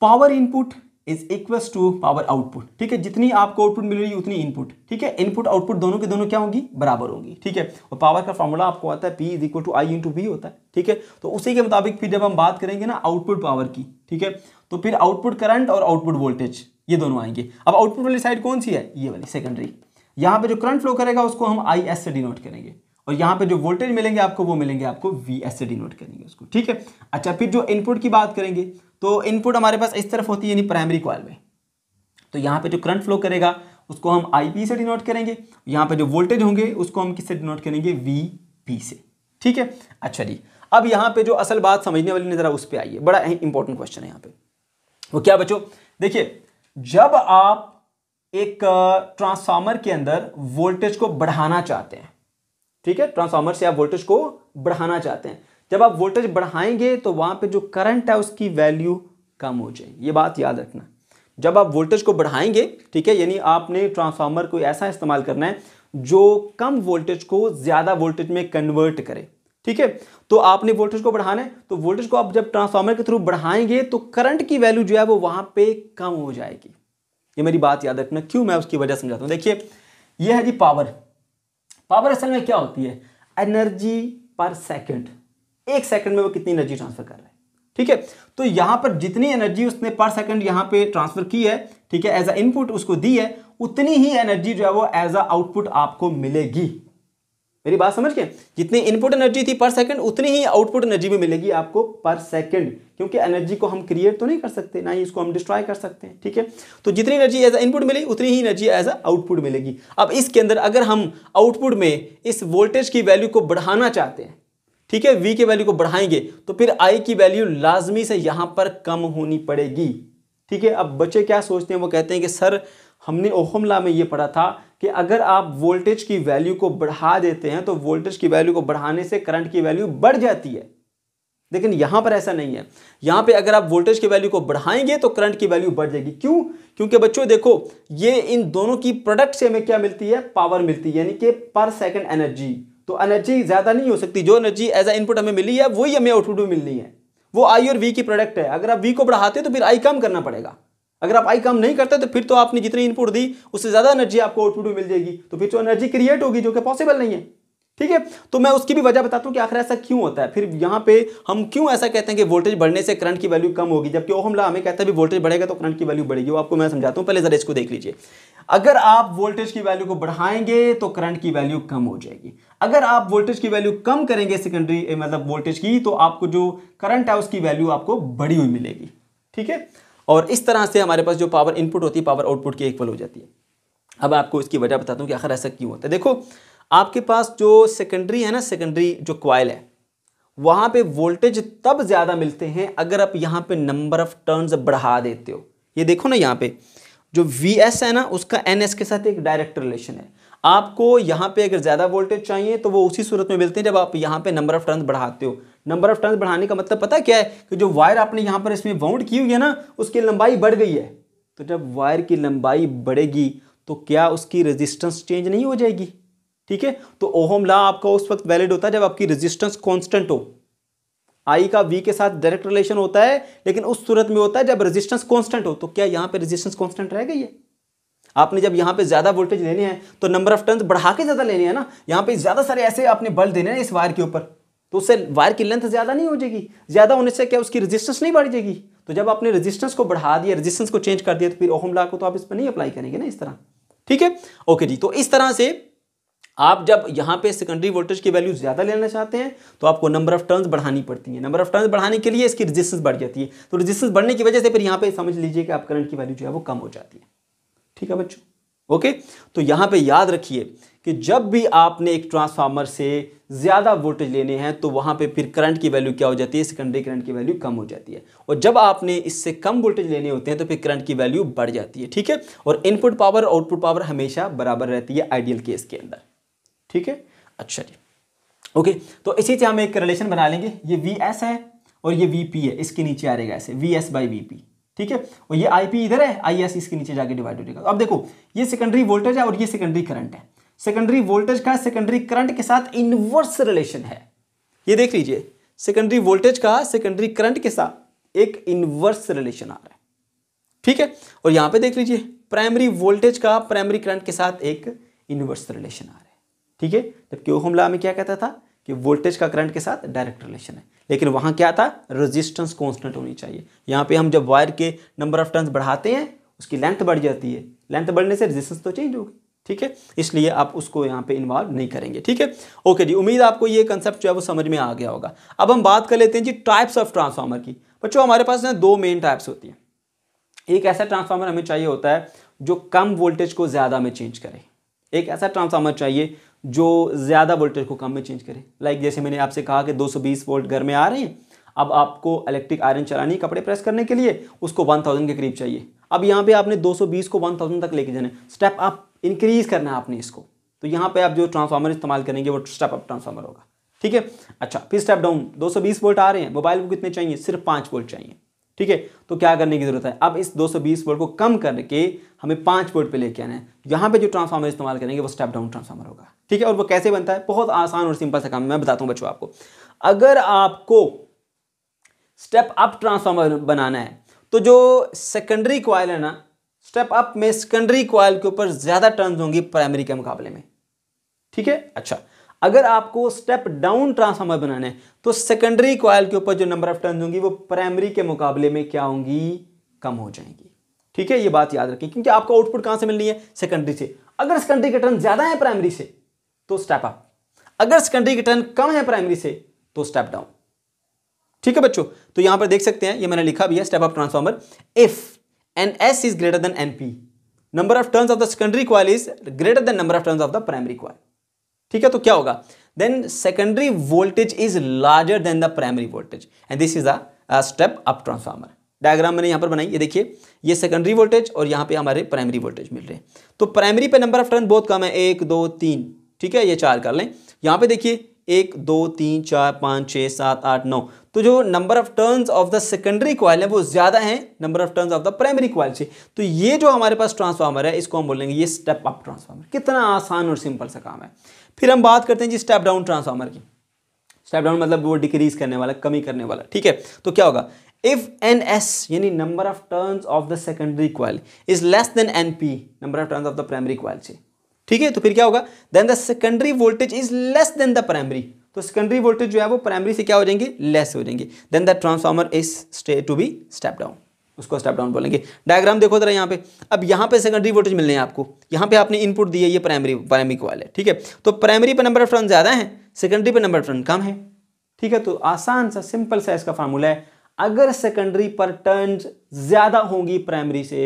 power input is equals to power output ठीक है जितनी आपको आउटपुट मिल रही है उतनी इनपुट ठीक है इनपुट आउटपुट दोनों के दोनों क्या होंगी बराबर होंगी ठीक है और पावर का फॉर्मूला आपको आता है P is equal to I to V होता है ठीक है तो उसी के मुताबिक फिर जब हम बात करेंगे ना आउटपुट पावर की ठीक है तो फिर आउटपुट करंट और आउटपुट वोल्टेज ये दोनों आएंगे अब आउटपुट वाली साइड कौन सी है ये वाली सेकेंडरी यहां पे जो करंट फ्लो करेगा उसको हम आई एस से डिनोट करेंगे और यहां पे जो वोल्टेज मिलेंगे आपको वो मिलेंगे आपको वी एस से डिनोट करेंगे उसको ठीक है अच्छा फिर जो इनपुट की बात करेंगे तो इनपुट हमारे पास इस तरफ होती है यानी प्राइमरी कॉल में तो यहां पर जो करंट फ्लो करेगा उसको हम आई पी से डिनोट करेंगे यहां पर जो वोल्टेज होंगे उसको हम किससे डिनोट करेंगे वी पी से ठीक है अच्छा जी अब यहाँ पे जो असल बात समझने वाली नजर उस पर आइए बड़ा इंपॉर्टेंट क्वेश्चन है यहां पर वो क्या बच्चों देखिए जब आप एक ट्रांसफार्मर के अंदर वोल्टेज को बढ़ाना चाहते हैं ठीक है ट्रांसफार्मर से आप वोल्टेज को बढ़ाना चाहते हैं जब आप वोल्टेज बढ़ाएंगे तो वहां पे जो करंट है उसकी वैल्यू कम हो जाए ये बात याद रखना जब आप वोल्टेज को बढ़ाएंगे ठीक है यानी आपने ट्रांसफार्मर को ऐसा इस्तेमाल करना है जो कम वोल्टेज को ज़्यादा वोल्टेज में कन्वर्ट करे ठीक है तो आपने वोल्टेज को बढ़ाना है तो वोल्टेज को आप जब ट्रांसफार्मर के थ्रू बढ़ाएंगे तो करंट की वैल्यू जो है वो वहां पे कम हो जाएगी ये मेरी बात याद रखना क्यों मैं उसकी वजह समझाता हूं देखिए ये है जी पावर पावर असल में क्या होती है एनर्जी पर सेकंड एक सेकंड में वो कितनी एनर्जी ट्रांसफर कर रहा है ठीक है तो यहां पर जितनी एनर्जी उसने पर सेकेंड यहां पर ट्रांसफर की है ठीक है एज अ इनपुट उसको दी है उतनी ही एनर्जी जो है वो एज अ आउटपुट आपको मिलेगी मेरी बात समझ के जितनी इनपुट एनर्जी थी पर सेकंड उतनी ही आउटपुट एनर्जी भी मिलेगी आपको पर सेकंड क्योंकि एनर्जी को हम क्रिएट तो नहीं कर सकते ना ही इसको हम डिस्ट्रॉय कर सकते हैं ठीक है तो जितनी एनर्जी एज इनपुट मिलेगी उतनी ही एनर्जी एज अ आउटपुट मिलेगी अब इसके अंदर अगर हम आउटपुट में इस वोल्टेज की वैल्यू को बढ़ाना चाहते हैं ठीक है वी के वैल्यू को बढ़ाएंगे तो फिर आई की वैल्यू लाजमी से यहाँ पर कम होनी पड़ेगी ठीक है अब बच्चे क्या सोचते हैं वो कहते हैं कि सर हमने ओहमला में ये पढ़ा था कि अगर आप वोल्टेज की वैल्यू को बढ़ा देते हैं तो वोल्टेज की वैल्यू को बढ़ाने से करंट की वैल्यू बढ़ जाती है लेकिन यहां पर ऐसा नहीं है यहां पे अगर आप वोल्टेज की वैल्यू को बढ़ाएंगे तो करंट की वैल्यू बढ़ जाएगी क्यों क्योंकि बच्चों देखो ये इन दोनों की प्रोडक्ट से हमें क्या मिलती है पावर मिलती है यानी कि पर सेकेंड एनर्जी तो एनर्जी ज़्यादा नहीं हो सकती जो एनर्जी एज ए इनपुट हमें मिली है वही हमें आउटपुट में मिलनी है वो आई और वी की प्रोडक्ट है अगर आप वी को बढ़ाते तो फिर आई कम करना पड़ेगा अगर आप आई काम नहीं करते तो फिर तो आपने जितनी इनपुट दी उससे ज़्यादा एनर्जी आपको आउटपुट में मिल जाएगी तो फिर जो एनर्जी क्रिएट होगी जो कि पॉसिबल नहीं है ठीक है तो मैं उसकी भी वजह बताता हूँ कि आखिर ऐसा क्यों होता है फिर यहाँ पे हम क्यों ऐसा कहते हैं कि वोल्टेज बढ़ने से करंट की वैल्यू कम होगी जबकि ओहम हमें कहता है भी वोल्टेज बढ़ेगा तो करंट की वैल्यू बढ़ेगी वो आपको मैं समझाता हूँ पहले जरा इसको देख लीजिए अगर आप वोल्टेज की वैल्यू को बढ़ाएंगे तो करंट की वैल्यू कम हो जाएगी अगर आप वोल्टेज की वैल्यू कम करेंगे सेकेंडरी मतलब वोल्टेज की तो आपको जो करंट है उसकी वैल्यू आपको बढ़ी हुई मिलेगी ठीक है और इस तरह से हमारे पास जो पावर इनपुट होती है पावर आउटपुट की इक्वल हो जाती है अब आपको इसकी वजह बताता हूँ कि आखिर ऐसा क्यों होता है देखो आपके पास जो सेकेंडरी है ना सेकेंडरी जो क्वाइल है वहाँ पे वोल्टेज तब ज़्यादा मिलते हैं अगर आप यहाँ पे नंबर ऑफ टर्न्स बढ़ा देते हो ये देखो ना यहाँ पे जो वी एस है ना उसका एन एस के साथ एक डायरेक्ट रिलेशन है आपको यहाँ पे अगर ज़्यादा वोल्टेज चाहिए तो वो उसी सूरत में मिलते हैं जब आप यहाँ पे नंबर ऑफ टर्न बढ़ाते हो नंबर ऑफ टर्न बढ़ाने का मतलब पता क्या है कि जो वायर आपने यहाँ पर इसमें वाउंड की हुई है ना उसकी लंबाई बढ़ गई है तो जब वायर की लंबाई बढ़ेगी तो क्या उसकी रजिस्टेंस चेंज नहीं हो जाएगी ठीक है तो ओहम ला आपका उस वक्त वैलिड होता है जब आपकी रजिस्टेंस कॉन्स्टेंट हो आई का वी के साथ डायरेक्ट रिलेशन होता है लेकिन उस सूरत में होता है जब रेजिस्टेंस कांस्टेंट हो तो क्या यहाँ पे रेजिस्टेंस कांस्टेंट रह गई है आपने जब यहाँ पे ज़्यादा वोल्टेज लेने हैं तो नंबर ऑफ टर्न बढ़ा के ज़्यादा लेने हैं ना यहाँ पे ज़्यादा सारे ऐसे आपने बल देने हैं इस वायर के ऊपर तो उससे वायर की लेंथ ज़्यादा नहीं हो जाएगी ज़्यादा होने से क्या उसकी रजिस्टेंस नहीं बढ़ जाएगी तो जब आपने रजिस्टेंस को बढ़ा दिया रजिस्टेंस को चेंज कर दिया तो फिर ओहम ला को तो आप इस पर नहीं अप्लाई करेंगे ना इस तरह ठीक है ओके जी तो इस तरह से आप जब यहाँ पे सेकेंडरी वोल्टेज की वैल्यू ज़्यादा लेना चाहते हैं तो आपको नंबर ऑफ टर्न्स बढ़ानी पड़ती है नंबर ऑफ टर्न्स बढ़ाने के लिए इसकी रेजिस्टेंस बढ़ जाती है तो रेजिस्टेंस बढ़ने की वजह से फिर यहाँ पे समझ लीजिए कि आप करंट की वैल्यू जो है वो कम हो जाती है ठीक है बच्चों ओके तो यहां पे याद रखिए कि जब भी आपने एक ट्रांसफार्मर से ज़्यादा वोल्टेज लेने हैं तो वहां पे फिर करंट की वैल्यू क्या हो जाती है सेकेंडरी करंट की वैल्यू कम हो जाती है और जब आपने इससे कम वोल्टेज लेने होते हैं तो फिर करंट की वैल्यू बढ़ जाती है ठीक है और इनपुट पावर आउटपुट पावर हमेशा बराबर रहती है आइडियल केस के अंदर ठीक है अच्छा जी ओके तो इसी से हम एक रिलेशन बना लेंगे ये वी है और ये वी है इसके नीचे आ रहेगा ऐसे V S by V P ठीक है और ये आईपी इधर है आई इसके नीचे जाके डिवाइड हो जाएगा अब देखो ये सेकेंडरी वोल्टेज है और ये सेकेंडरी करंट है सेकेंडरी वोल्टेज का सेकेंडरी करंट के साथ इनवर्स रिलेशन है ये देख लीजिए सेकेंडरी वोल्टेज का सेकेंडरी करंट के साथ एक इनवर्स रिलेशन आ रहा है ठीक है और यहां पे देख लीजिए प्राइमरी वोल्टेज का प्राइमरी करंट के साथ एक इनवर्स रिलेशन आ रहा है ठीक है जबकि ओहमला में क्या कहता था कि वोल्टेज का करंट के साथ डायरेक्ट रिलेशन है लेकिन वहाँ क्या था रेजिस्टेंस कॉन्स्टेंट होनी चाहिए यहाँ पे हम जब वायर के नंबर ऑफ टर्न्स बढ़ाते हैं उसकी लेंथ बढ़ जाती है लेंथ बढ़ने से रेजिस्टेंस तो चेंज होगी ठीक है इसलिए आप उसको यहाँ पे इन्वॉल्व नहीं करेंगे ठीक है ओके जी उम्मीद आपको ये कंसेप्ट जो है वो समझ में आ गया होगा अब हम बात कर लेते हैं जी टाइप्स ऑफ ट्रांसफार्मर की बच्चों हमारे पास ना दो मेन टाइप्स होती हैं एक ऐसा ट्रांसफार्मर हमें चाहिए होता है जो कम वोल्टेज को ज़्यादा में चेंज करे एक ऐसा ट्रांसफार्मर चाहिए जो ज़्यादा वोल्टेज को कम में चेंज करें लाइक जैसे मैंने आपसे कहा कि 220 वोल्ट घर में आ रहे हैं अब आपको इलेक्ट्रिक आयरन चलानी कपड़े प्रेस करने के लिए उसको 1000 के करीब चाहिए अब यहाँ पे आपने 220 को 1000 तक लेके जाना है स्टेप अप इंक्रीज़ करना है आपने इसको तो यहाँ पे आप जो ट्रांसफार्मर इस्तेमाल करेंगे वो स्टेप अप ट्रांसफार्मर होगा ठीक है अच्छा फिर स्टेप डाउन दो वोल्ट आ रहे हैं मोबाइल को कितने चाहिए सिर्फ पाँच वोल्ट चाहिए ठीक है तो क्या करने की जरूरत है अब इस 220 वोल्ट को कम करके हमें पांच वोल्ट पे लेके आना है यहां पे जो ट्रांसफार्मर इस्तेमाल करेंगे वो स्टेप डाउन ट्रांसफार्मर होगा ठीक है और वो कैसे बनता है बहुत आसान और सिंपल सा काम मैं बताता हूं बच्चों आपको अगर आपको स्टेप अप ट्रांसफार्मर बनाना है तो जो सेकेंडरी क्वाइल है ना स्टेप अप में सेकेंडरी क्वाइल के ऊपर ज़्यादा टर्न होंगी प्राइमरी के मुकाबले में ठीक है अच्छा अगर आपको स्टेप डाउन ट्रांसफार्मर बनाना है तो सेकेंडरी कॉयल के ऊपर जो नंबर ऑफ टर्न होंगी वो प्राइमरी के मुकाबले में क्या होंगी कम हो जाएंगी ठीक है ये बात याद रखें क्योंकि आपको आउटपुट कहां से मिलनी है सेकेंडरी से अगर सेकेंडरी के टर्न ज्यादा है प्राइमरी से तो स्टेप अप अगर सेकेंडरी के टर्न कम है प्राइमरी से तो स्टेप डाउन ठीक है बच्चों तो यहां पर देख सकते हैं ये मैंने लिखा भी है step up transformer if N S is greater than N P number of turns of the secondary coil is greater than number of turns of the primary coil ठीक है तो क्या होगा then secondary voltage is larger than the primary voltage and this is a step up transformer diagram मैंने यहां पर बनाई ये देखिए ये सेकेंडरी वोल्टेज और यहां पे हमारे प्राइमरी वोल्टेज मिल रहे हैं तो प्राइमरी पे नंबर ऑफ टर्न बहुत कम है एक दो तीन ठीक है ये चार कर लें यहां पे देखिए एक दो तीन चार पाँच छः सात आठ नौ तो जो number of turns of the secondary coil है वो ज़्यादा है number of turns of the primary coil से तो ये जो हमारे पास ट्रांसफार्मर है इसको हम बोलेंगे ये स्टेप अप ट्रांसफार्मर कितना आसान और सिंपल सा काम है फिर हम बात करते हैं जी स्टेप डाउन ट्रांसफार्मर की स्टेप डाउन मतलब वो डिक्रीज करने वाला कमी करने वाला ठीक है तो क्या होगा इफ एन एस यानी number of turn of the secondary coil is less than N P number of turn of the primary coil से ठीक है तो फिर क्या होगा then the secondary voltage is less than the primary तो सेकेंडरी वोल्टेज जो है वो प्राइमरी से क्या हो जाएंगे लेस हो जाएंगे then the transformer is said to be step down उसको स्टेप डाउन बोलेंगे डायग्राम देखो जरा यहाँ पे अब यहाँ पे सेकेंडरी वोल्टेज मिलने हैं आपको यहाँ पे आपने इनपुट दिया ये प्राइमरी प्राइमरी को वाले ठीक है तो प्राइमरी पे नंबर ऑफ टर्न ज़्यादा है सेकेंडरी पे नंबर ऑफ टर्न कम है ठीक है तो आसान सा सिंपल सा इसका फार्मूला है अगर सेकेंडरी पर टर्न ज़्यादा होंगी प्राइमरी से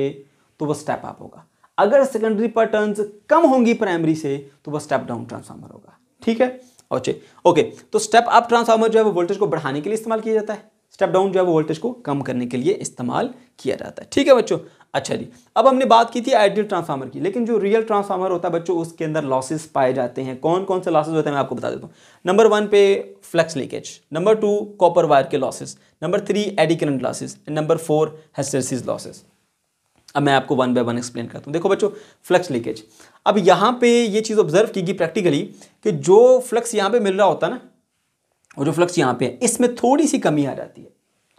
तो वह स्टेप अप होगा अगर सेकेंडरी पर टर्न कम होंगी प्राइमरी से तो वह स्टेप डाउन ट्रांसफार्मर होगा ठीक है ओके ओके तो स्टेप अप ट्रांसफार्मर जो है वो वोल्टेज को बढ़ाने के लिए इस्तेमाल किया जाता है स्टेप डाउन जो है वो वोल्टेज को कम करने के लिए इस्तेमाल किया जाता है ठीक है बच्चों अच्छा जी अब हमने बात की थी आइडियल ट्रांसफार्मर की लेकिन जो रियल ट्रांसफार्मर होता है बच्चों उसके अंदर लॉसेस पाए जाते हैं कौन कौन से लॉसेज होते हैं मैं आपको बता देता हूँ नंबर वन पे flux leakage number two copper wire के losses number three eddy current and number four hysteresis losses अब मैं आपको वन बाय वन एक्सप्लेन करता हूँ देखो बच्चों फ्लक्स लीकेज अब यहाँ पे ये चीज़ ऑब्जर्व की गई प्रैक्टिकली कि जो फ्लक्स यहाँ पे मिल रहा होता है ना और जो फ्लक्स यहाँ पे है इसमें थोड़ी सी कमी आ जाती है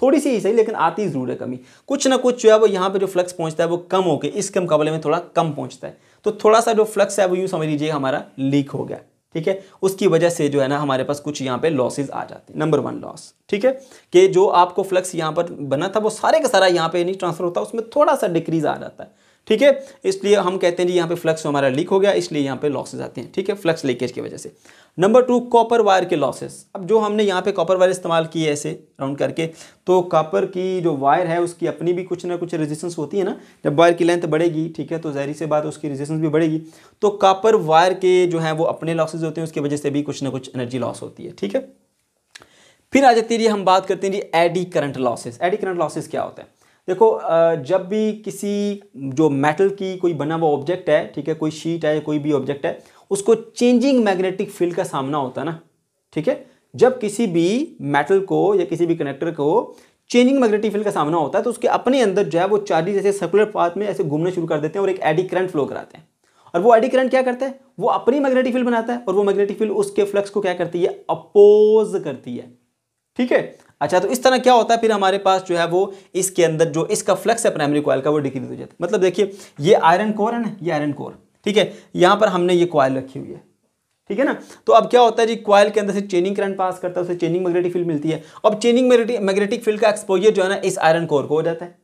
थोड़ी सी ही सही लेकिन आती ज़रूर है कमी कुछ ना कुछ जो है वो यहाँ पे जो फ्लक्स पहुँचता है वो कम होकर इसके मुकाबले में थोड़ा कम पहुँचता है तो थोड़ा सा जो फ्लक्स है वो यूँ समझ लीजिए हमारा लीक हो गया ठीक है उसकी वजह से जो है ना हमारे पास कुछ यहाँ पे लॉसेज आ जाते हैं नंबर वन लॉस ठीक है कि जो आपको फ्लक्स यहाँ पर बना था वो सारे का सारा यहाँ पे नहीं ट्रांसफर होता उसमें थोड़ा सा डिक्रीज आ जाता है ठीक है इसलिए हम कहते हैं जी यहाँ पे फ्लक्स हमारा लीक हो गया इसलिए यहाँ पे लॉसेज आते हैं ठीक है फ्लक्स लीकेज की वजह से नंबर टू कॉपर वायर के लॉसेस अब जो हमने यहाँ पे कॉपर वायर इस्तेमाल की है ऐसे राउंड करके तो कॉपर की जो वायर है उसकी अपनी भी कुछ ना कुछ रेजिस्टेंस होती है ना जब वायर की लेंथ बढ़ेगी ठीक है तो जहरी से बात उसकी रेजिस्टेंस भी बढ़ेगी तो कॉपर वायर के जो है वो अपने लॉसेज होते हैं उसकी वजह से भी कुछ ना कुछ एनर्जी लॉस होती है ठीक है फिर आ जाती है हम बात करते हैं जी eddy current losses eddy current losses क्या होता है देखो जब भी किसी जो मेटल की कोई बना हुआ ऑब्जेक्ट है ठीक है कोई शीट है कोई भी ऑब्जेक्ट है उसको चेंजिंग मैग्नेटिक फील्ड का सामना होता है ना ठीक है जब किसी भी मेटल को या किसी भी कनेक्टर को चेंजिंग मैग्नेटिक फील्ड का सामना होता है तो उसके अपने अंदर जो है वो चार्जेस ऐसे सर्कुलर पाथ में ऐसे घूमने शुरू कर देते हैं और एक एडी करंट फ्लो कराते हैं और वो एडी करंट क्या करता है वो अपनी मैग्नेटिक फील्ड बनाता है और वो मैग्नेटिक फील्ड उसके फ्लक्स को क्या करती है अपोज करती है ठीक है अच्छा तो इस तरह क्या होता है फिर हमारे पास जो है वो इसके अंदर जो इसका फ्लक्स है प्राइमरी कॉयल का वो डिक्रीज हो जाता है मतलब देखिए ये आयरन कोर है ना ये आयरन कोर ठीक है यहाँ पर हमने ये कॉयल रखी हुई है ठीक है ना तो अब क्या होता है जी कॉयल के अंदर से चेनिंग करंट पास करता है उसे चेनिंग मैग्नेटिक फील्ड मिलती है अब चेनिंग मैग्नेटिक फील्ड का एक्सपोजर जो है ना इस आयरन कोर को हो जाता है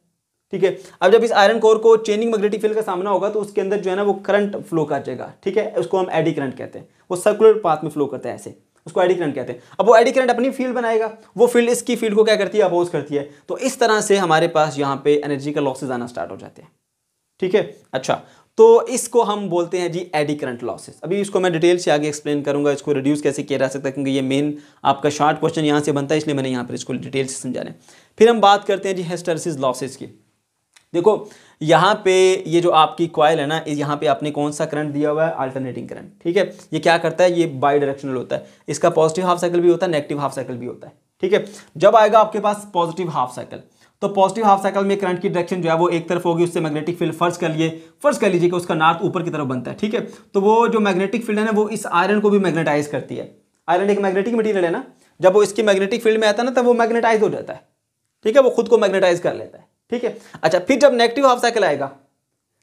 ठीक है अब जब इस आयरन कोर को चेनिंग मैग्नेटिक फील्ड का सामना होगा तो उसके अंदर जो है ना वो करंट फ्लो कर जाएगा ठीक है उसको हम एडी करंट कहते हैं वो सर्कुलर पाथ में फ्लो करता है ऐसे उसको आईडी करंट कहते हैं अब वो आईडी करंट अपनी फील्ड बनाएगा वो फील्ड इसकी फील्ड को क्या करती है अपोज करती है तो इस तरह से हमारे पास यहाँ पे एनर्जी का लॉसेज आना स्टार्ट हो जाते हैं ठीक है अच्छा तो इसको हम बोलते हैं जी एडी करंट लॉसेस अभी इसको मैं डिटेल से आगे एक्सप्लेन करूंगा इसको रिड्यूस कैसे किया जा सकता है क्योंकि ये मेन आपका शॉर्ट क्वेश्चन यहाँ से बनता है इसलिए मैंने यहाँ पर इसको डिटेल से समझा है फिर हम बात करते हैं जी हिस्टरसिस लॉसेस की देखो यहाँ पे ये जो आपकी कॉयल है ना यहाँ पे आपने कौन सा करंट दिया हुआ है अल्टरनेटिंग करंट ठीक है ये क्या करता है ये बाई डायरेक्शनल होता है इसका पॉजिटिव हाफ साइकिल भी होता है नेगेटिव हाफ साइकिल भी होता है ठीक है जब आएगा आपके पास पॉजिटिव हाफ साइकिल तो पॉजिटिव हाफ साइकिल में करंट की डायरेक्शन जो है वो एक तरफ होगी उससे मैग्नेटिक फील्ड फर्ज कर लिए फर्ज कर लीजिए कि उसका नॉर्थ ऊपर की तरफ बनता है ठीक है तो वो जो मैग्नेटिक फील्ड है ना वो इस आयरन को भी मैग्नेटाइज करती है आयरन एक मैग्नेटिक मटीरियल है ना जब वो इसकी मैग्नेटिक फील्ड में आता है ना तो वो मैग्नेटाइज हो जाता है ठीक है वो खुद को मैग्नेटाइज कर लेता है ठीक है अच्छा फिर जब नेगेटिव हाफ साइकिल आएगा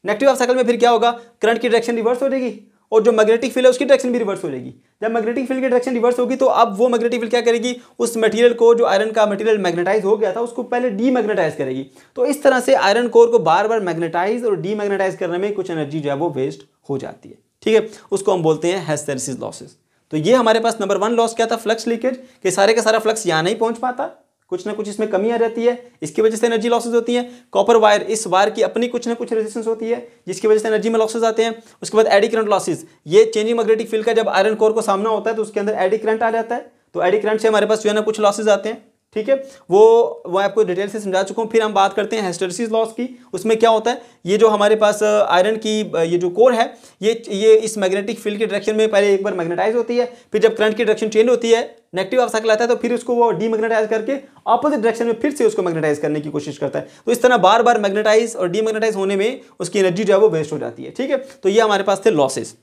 नेगेटिव हाफ साइकिल में फिर क्या होगा करंट की डायरेक्शन रिवर्स हो जाएगी और जो मैग्नेटिक फील्ड है उसकी डायरेक्शन भी रिवर्स हो जाएगी जब मैग्नेटिक फील्ड की डायरेक्शन रिवर्स होगी तो अब वो मैग्नेटिक फील्ड क्या करेगी उस मटेरियल को जो आयरन का मटेरियल मैग्नेटाइज हो गया था उसको पहले डीमैग्नेटाइज करेगी तो इस तरह से आयरन कोर को बार बार मैग्नेटाइज और डीमैग्नेटाइज करने में कुछ एनर्जी जो है वो वेस्ट हो जाती है ठीक है उसको हम बोलते हैं हेस्टेरिसिस लॉसेस तो ये हमारे पास नंबर वन लॉस क्या था फ्लक्स लीकेज के सारे का सारा फ्लक्स यहाँ नहीं पहुँच पाता कुछ ना कुछ इसमें कमियां रहती है इसकी वजह से एनर्जी लॉसेज होती हैं कॉपर वायर इस वायर की अपनी कुछ ना कुछ रेजिस्टेंस होती है जिसकी वजह से एनर्जी में लॉसेज आते हैं उसके बाद एडी करंट लॉसेज ये चेंजिंग मैग्नेटिक फील्ड का जब आयरन कोर को सामना होता है तो उसके अंदर एडी करंट आ जाता है तो एडी करंट से हमारे पास जो है ना कुछ लॉसेज आते हैं ठीक है वो वो आपको डिटेल से समझा चुका हूँ फिर हम बात करते हैं हेस्टरसिस लॉस की उसमें क्या होता है ये जो हमारे पास आयरन uh, की uh, ये जो कोर है ये ये इस मैग्नेटिक फील्ड के डायरेक्शन में पहले एक बार मैग्नेटाइज होती है फिर जब करंट की डायरेक्शन चेंज होती है नेगेटिव हाफ साइकिल आता है तो फिर उसको वो डीमैग्नेटाइज करके अपोजिट डायरेक्शन में फिर से उसको मैग्नेटाइज करने की कोशिश करता है तो इस तरह बार बार मैग्नेटाइज और डीमैग्नेटाइज होने में उसकी एनर्जी जो है वो वेस्ट हो जाती है ठीक है तो ये हमारे पास थे लॉसेज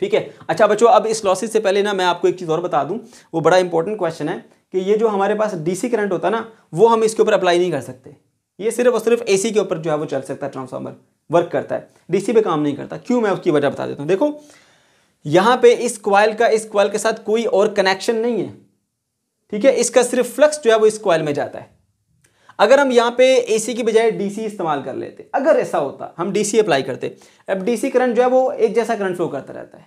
ठीक है अच्छा बच्चों अब इस लॉसेज से पहले ना मैं आपको एक चीज़ और बता दूँ वो बड़ा इंपॉर्टेंट क्वेश्चन है कि ये जो हमारे पास डीसी करंट होता है ना वो हम इसके ऊपर अप्लाई नहीं कर सकते ये सिर्फ और सिर्फ एसी के ऊपर जो है वो चल सकता है ट्रांसफार्मर वर्क करता है डीसी पे काम नहीं करता क्यों मैं उसकी वजह बता देता हूँ देखो यहाँ पे इस क्वाइल का इस क्वाइल के साथ कोई और कनेक्शन नहीं है ठीक है इसका सिर्फ फ्लक्स जो है वो इस क्वाइल में जाता है अगर हम यहाँ पे एसी की बजाय डीसी इस्तेमाल कर लेते अगर ऐसा होता हम डीसी अप्लाई करते अब डीसी करंट जो है वो एक जैसा करंट फ्लो करता रहता है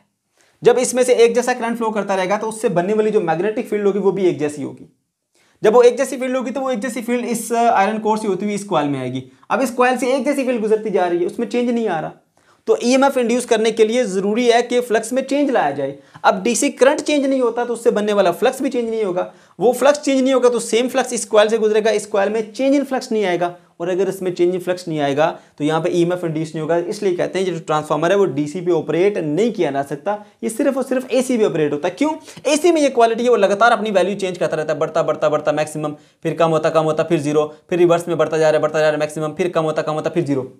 जब इसमें से एक जैसा करंट फ्लो करता रहेगा तो उससे बनने वाली जो मैग्नेटिक फील्ड होगी वो भी एक जैसी होगी जब वो एक जैसी फील्ड होगी तो वो एक जैसी फील्ड इस आयरन uh, कोर से होती हुई इस क्वाल में आएगी अब इस क्वाइल से एक जैसी फील्ड गुजरती जा रही है उसमें चेंज नहीं आ रहा तो ईएमएफ e इंड्यूस करने के लिए ज़रूरी है कि फ्लक्स में चेंज लाया जाए अब डीसी करंट चेंज नहीं होता तो उससे बनने वाला फ्लक्स भी चेंज नहीं होगा वो फ्लक्स चेंज नहीं होगा तो सेम फ्लक्स इस कॉल से गुजरेगा इस क्वाइल में चेंज इन फ्लक्स नहीं आएगा और अगर इसमें चेंज इन फ्लक्स नहीं आएगा तो यहाँ पे ई एम इंड्यूस नहीं होगा इसलिए कहते हैं जो ट्रांसफार्मर है वो डीसी पे ऑपरेट नहीं किया जा सकता ये सिर्फ और सिर्फ एसी पे ऑपरेट होता है क्यों एसी में ये क्वालिटी है वो लगातार अपनी वैल्यू चेंज करता रहता है बढ़ता बढ़ता बढ़ता मैक्सिमम फिर कम होता कम होता फिर जीरो फिर रिवर्स में बढ़ता जा रहा है बढ़ता जा रहा है मैक्सिमम फिर कम होता कम होता फिर जीरो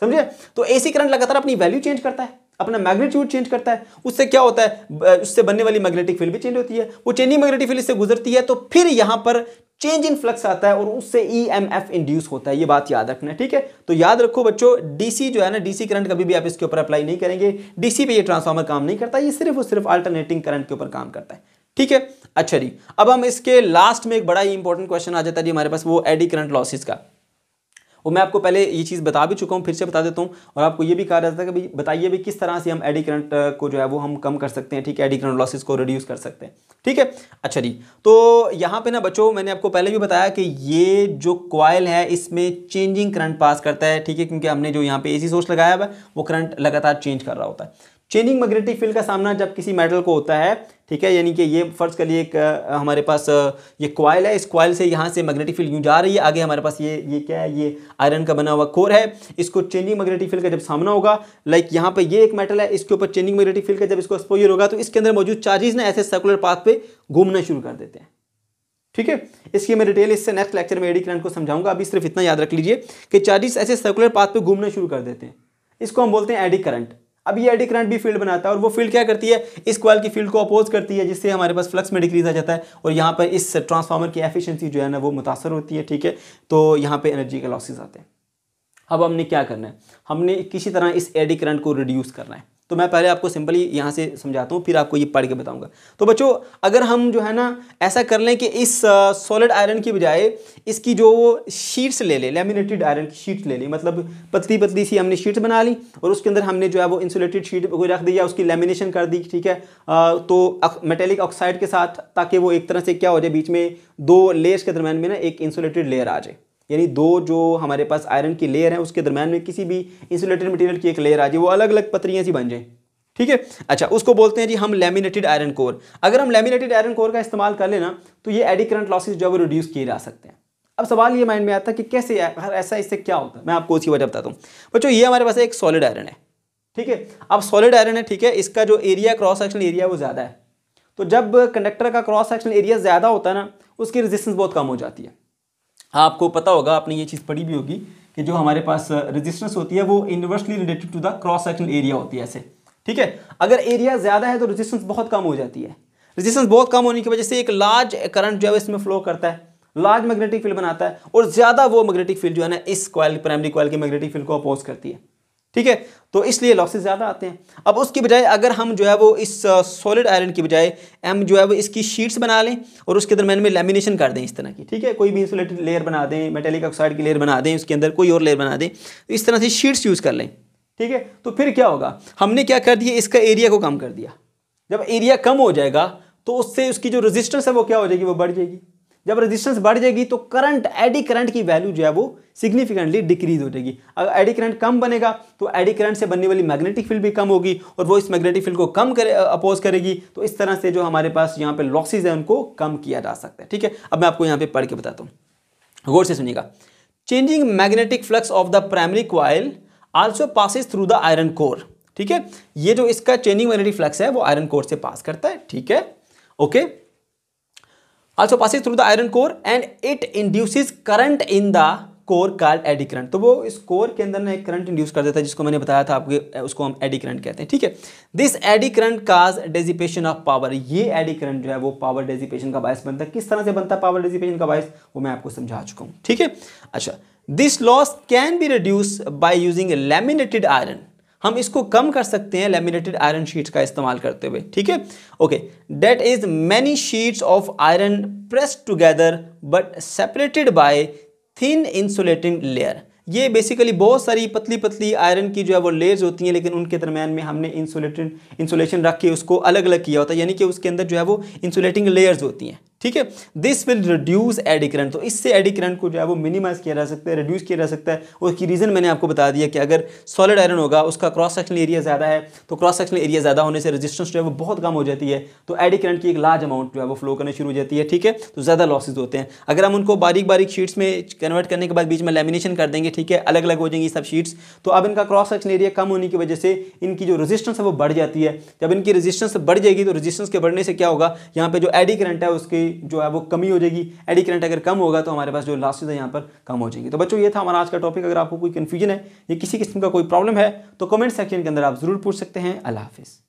समझे तो एसी करंट लगातार अपनी वैल्यू चेंज करता है अपना मैग्नीट्यूड चेंज करता है उससे क्या होता है उससे बनने वाली मैग्नेटिक फील्ड भी चेंज होती है वो चेंजिंग मैग्नेटिक फील्ड से गुजरती है तो फिर यहां पर चेंज इन फ्लक्स आता है और उससे ई एम एफ इंड्यूस होता है ये बात याद रखना है ठीक है तो याद रखो बच्चों डीसी जो है ना डीसी करंट कभी भी आप इसके ऊपर अप्लाई नहीं करेंगे डीसी पे ये ट्रांसफार्मर काम नहीं करता ये सिर्फ और सिर्फ अल्टरनेटिंग करंट के ऊपर काम करता है ठीक है अच्छा जी अब हम इसके लास्ट में एक बड़ा ही इंपॉर्टेंट क्वेश्चन आ जाता है जी हमारे पास वो एडी करंट लॉसेज का और मैं आपको पहले ये चीज़ बता भी चुका हूँ फिर से बता देता हूँ और आपको ये भी कहा जाता है कि भाई बताइए भी किस तरह से हम एडी करंट को जो है वो हम कम कर सकते हैं ठीक है एडी करंट लॉसेज को रिड्यूस कर सकते हैं ठीक है अच्छा जी तो यहाँ पर ना बच्चों मैंने आपको पहले भी बताया कि ये जो कॉयल है इसमें चेंजिंग करंट पास करता है ठीक है क्योंकि हमने जो यहाँ पे ए सोर्स लगाया हुआ है वो करंट लगातार चेंज कर रहा होता है चेंजिंग मैग्नेटिक फील्ड का सामना जब किसी मेटल को होता है ठीक है यानी कि ये फर्ज लिए एक हमारे पास ये क्वाइल है इस क्वाइल से यहाँ से मैग्नेटिक फील्ड यूँ जा रही है आगे हमारे पास ये ये क्या है ये आयरन का बना हुआ कोर है इसको चेंजिंग मैग्नेटिक फील्ड का जब सामना होगा लाइक यहाँ पे ये एक मेटल है इसके ऊपर चेंजिंग मैग्नेटिक फील्ड का जब इसको एक्सपोजर होगा तो इसके अंदर मौजूद चार्जेस ना ऐसे सर्कुलर पाथ पे घूमना शुरू कर देते हैं ठीक है इसकी मैं डिटेल इससे नेक्स्ट लेक्चर में एडी करंट को समझाऊंगा अभी सिर्फ इतना याद रख लीजिए कि चार्जेस ऐसे सर्कुलर पाथ पर घूमना शुरू कर देते हैं इसको हम बोलते हैं एडी करंट अब ये एडी करंट भी फील्ड बनाता है और वो फील्ड क्या करती है इस क्वाल की फील्ड को अपोज करती है जिससे हमारे पास फ्लक्स में डिक्रीज आ जाता है और यहाँ पर इस ट्रांसफार्मर की एफिशिएंसी जो है ना वो मुतासर होती है ठीक है तो यहाँ पे एनर्जी के लॉसेज आते हैं अब हमने क्या करना है हमने किसी तरह इस एडी करंट को रिड्यूस करना है तो मैं पहले आपको सिंपली यहाँ से समझाता हूँ फिर आपको ये पढ़ के बताऊँगा तो बच्चों अगर हम जो है ना ऐसा कर लें कि इस सॉलिड आयरन की बजाय इसकी जो शीट्स ले लें लेमिनेटेड आयरन की शीट्स ले ली मतलब पतली पतली सी हमने शीट्स बना ली और उसके अंदर हमने जो है वो इंसुलेटेड शीट को रख दिया उसकी लेमिनेशन कर दी ठीक है आ, तो मेटेलिक ऑक्साइड के साथ ताकि वो एक तरह से क्या हो जाए बीच में दो लेयर्स के दरमियान में ना एक इंसुलेटेड लेयर आ जाए यानी दो जो हमारे पास आयरन की लेयर है उसके दरम्यान में किसी भी इंसुलेटेड मटेरियल की एक लेयर आ जाए वो अलग अलग पतरियाँ सी बन जाएँ ठीक है अच्छा उसको बोलते हैं जी हम लेमिनेटेड आयरन कोर अगर हम लेमिनेटेड आयरन कोर का इस्तेमाल कर लेना तो ये एडी करंट लॉसेज जो है वो रिड्यूस किए जा सकते हैं अब सवाल ये माइंड में आता है कि कैसे ऐसा इससे क्या होता है मैं आपको उसकी वजह बताता हूँ बच्चों ये हमारे पास एक सॉलिड आयरन है ठीक है अब सॉलिड आयरन है ठीक है इसका जो एरिया क्रॉस सेक्शन एरिया वो ज़्यादा है तो जब कंडक्टर का क्रॉस सेक्शन एरिया ज़्यादा होता है ना उसकी रेजिस्टेंस बहुत कम हो जाती है हाँ आपको पता होगा आपने ये चीज़ पढ़ी भी होगी कि जो हमारे पास रेजिस्टेंस होती है वो inversely related to the cross section area होती है ऐसे ठीक है अगर एरिया ज़्यादा है तो रेजिस्टेंस बहुत कम हो जाती है रेजिस्टेंस बहुत कम होने की वजह से एक लार्ज करंट जो है इसमें फ्लो करता है लार्ज मैग्नेटिक फील्ड बनाता है और ज़्यादा वो मैग्नेटिक फील्ड जो है ना इस क्वाल प्राइमरी क्वाल के मैग्नेटिक फील्ड को अपोज करती है ठीक है तो इसलिए लॉसेज ज़्यादा आते हैं अब उसकी बजाय अगर हम जो है वो इस सॉलिड आयरन की बजाय हम जो है वो इसकी शीट्स बना लें और उसके दरमियान में लेमिनेशन कर दें इस तरह की ठीक है कोई भी इंसुलेटेड लेयर बना दें मेटेलिक ऑक्साइड की लेयर बना दें उसके अंदर कोई और लेयर बना दें तो इस तरह से शीट्स यूज़ कर लें ठीक है तो फिर क्या होगा हमने क्या कर दिया इसका एरिया को कम कर दिया जब एरिया कम हो जाएगा तो उससे उसकी जो रेजिस्टेंस है वो क्या हो जाएगी वो बढ़ जाएगी जब रेजिस्टेंस बढ़ जाएगी तो करंट एडी करंट की वैल्यू जो है वो सिग्निफिकेंटली डिक्रीज हो जाएगी अगर एडी करंट कम बनेगा तो एडी करंट से बनने वाली मैग्नेटिक फील्ड भी कम होगी और वो इस मैग्नेटिक फील्ड को कम करे अपोज करेगी तो इस तरह से जो हमारे पास यहाँ पे लॉसेज है उनको कम किया जा सकता है ठीक है अब मैं आपको यहाँ पे पढ़ के बताता हूँ गौर से सुनिएगा changing magnetic flux of the primary coil also passes through the iron core ठीक है ये जो इसका चेंजिंग मैग्नेटिक फ्लक्स है वो आयरन कोर से पास करता है ठीक है okay okay? also passes through the iron core and it induces current in the core called eddy current तो वो इस कोर के अंदर ना एक करंट इंड्यूस कर देता है जिसको मैंने बताया था आपके उसको हम एडी करंट कहते हैं ठीक है this eddy current causes dissipation of power ये एडी करंट जो है वो पावर डेजिपेशन का बायस बनता है किस तरह से बनता है पावर डेजिपेशन का बायस वो मैं आपको समझा चुका हूँ ठीक है अच्छा this loss can be reduce by using laminated iron हम इसको कम कर सकते हैं लेमिनेटेड आयरन शीट्स का इस्तेमाल करते हुए ठीक है okay that is many sheets of iron press together but separated by thin insulating layer ये बेसिकली बहुत सारी पतली पतली आयरन की जो है वो लेयर्स होती हैं लेकिन उनके दरमियान में हमने इंसुलेटेड इंसुलेशन रख के उसको अलग अलग किया होता है यानी कि उसके अंदर जो है वो इंसुलेटिंग लेयर्स होती हैं ठीक है दिस विल रिड्यूस एडिक्रेंट तो इससे एडिक्रेंट को जो है वो मिनिमाइज किया जा सकता है रिड्यूस किया जा सकता है और उसकी रीज़न मैंने आपको बता दिया कि अगर सॉलिड आयरन होगा उसका क्रॉस सेक्शनल एरिया ज़्यादा है तो क्रॉस सेक्शनल एरिया ज़्यादा होने से रजिस्टेंस जो है वो बहुत कम हो जाती है तो एडिक्रेंट की एक लार्ज अमाउंट जो है वो फ्लो करना शुरू हो जाती है ठीक है तो ज़्यादा लॉसेज होते हैं अगर हम उनको बारीक बारीक शीट्स में कन्वर्ट करने के बाद बीच में लेमिनेशन कर देंगे ठीक है अलग अलग हो जाएंगी सब शीट्स तो अब इनका क्रॉस सेक्शन एरिया कम होने की वजह से इनकी जो रजिस्टेंस है वो बढ़ जाती है जब इनकी रजिस्टेंस बढ़ जाएगी तो रजिस्टेंस के बढ़ने से क्या होगा यहाँ पे जो एडिक्रेंट है उसकी जो है वो कमी हो जाएगी एडी करंट अगर कम होगा तो हमारे पास जो लॉसेज है यहाँ पर कम हो जाएगी तो बच्चों ये था हमारा आज का टॉपिक अगर आपको कोई कन्फ्यूजन है या किसी किस्म का कोई प्रॉब्लम है तो कमेंट सेक्शन के अंदर आप ज़रूर पूछ सकते हैं अल्लाह हाफिज़